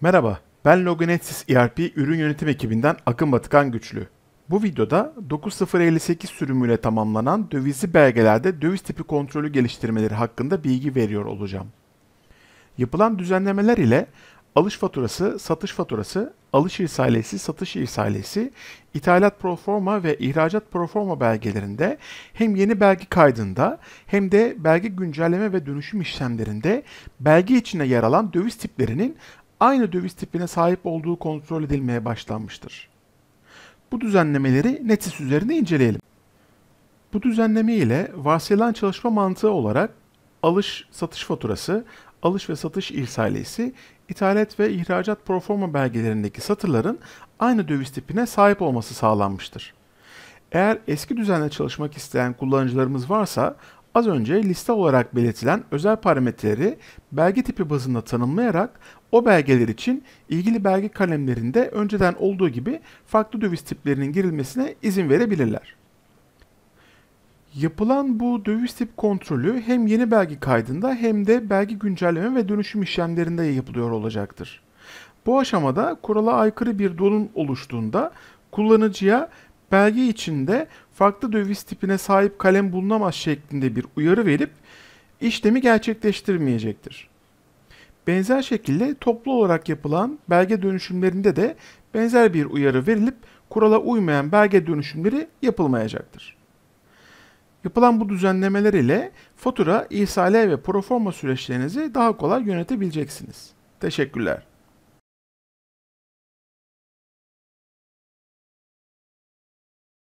Merhaba, ben Loginetsis ERP ürün yönetim ekibinden Akın Batıkan Güçlü. Bu videoda 9058 sürümüyle tamamlanan dövizli belgelerde döviz tipi kontrolü geliştirmeleri hakkında bilgi veriyor olacağım. Yapılan düzenlemeler ile alış faturası, satış faturası, alış irsaliyesi, satış irsaliyesi, ithalat proforma ve ihracat proforma belgelerinde hem yeni belge kaydında hem de belge güncelleme ve dönüşüm işlemlerinde belge içine yer alan döviz tiplerinin aynı döviz tipine sahip olduğu kontrol edilmeye başlanmıştır. Bu düzenlemeleri netis üzerinde inceleyelim. Bu düzenleme ile varsayılan çalışma mantığı olarak alış-satış faturası, alış ve satış ihsaliyesi, ithalat ve ihracat proforma belgelerindeki satırların aynı döviz tipine sahip olması sağlanmıştır. Eğer eski düzenle çalışmak isteyen kullanıcılarımız varsa az önce liste olarak belirtilen özel parametreleri belge tipi bazında tanımlayarak o belgeler için ilgili belge kalemlerinde önceden olduğu gibi farklı döviz tiplerinin girilmesine izin verebilirler. Yapılan bu döviz tip kontrolü hem yeni belge kaydında hem de belge güncelleme ve dönüşüm işlemlerinde yapılıyor olacaktır. Bu aşamada kurala aykırı bir durum oluştuğunda kullanıcıya belge içinde farklı döviz tipine sahip kalem bulunamaz şeklinde bir uyarı verip işlemi gerçekleştirmeyecektir. Benzer şekilde toplu olarak yapılan belge dönüşümlerinde de benzer bir uyarı verilip kurala uymayan belge dönüşümleri yapılmayacaktır. Yapılan bu düzenlemeler ile fatura, isale ve proforma süreçlerinizi daha kolay yönetebileceksiniz. Teşekkürler.